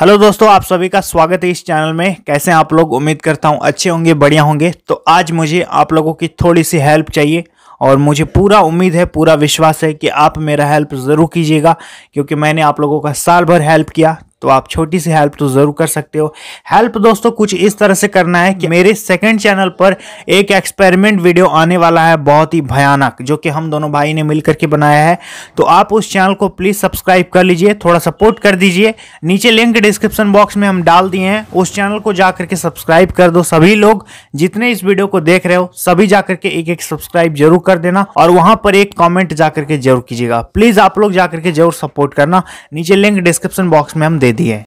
hello दोस्तों आप सभी का स्वागत है इस चैनल में कैसे आप लोग उम्मीद करता हूं अच्छे होंगे बढ़िया होंगे तो आज मुझे आप लोगों की थोड़ी सी हेल्प चाहिए और मुझे पूरा उम्मीद है पूरा विश्वास है कि आप मेरा हेल्प ज़रूर कीजिएगा क्योंकि मैंने आप लोगों का साल भर हेल्प किया तो आप छोटी सी हेल्प तो ज़रूर कर सकते हो हेल्प दोस्तों कुछ इस तरह से करना है कि मेरे सेकंड चैनल पर एक एक्सपेरिमेंट वीडियो आने वाला है बहुत ही भयानक जो कि हम दोनों भाई ने मिलकर के बनाया है तो आप उस चैनल को प्लीज़ सब्सक्राइब कर लीजिए थोड़ा सपोर्ट कर दीजिए नीचे लिंक डिस्क्रिप्शन बॉक्स में हम डाल दिए हैं उस चैनल को जाकर के सब्सक्राइब कर दो सभी लोग जितने इस वीडियो को देख रहे हो सभी जाकर के एक एक सब्सक्राइब जरूर कर देना और वहां पर एक कॉमेंट जाकर के जरूर कीजिएगा प्लीज आप लोग जाकर के जरूर सपोर्ट करना नीचे लिंक डिस्क्रिप्शन बॉक्स में हम दे দিয়ে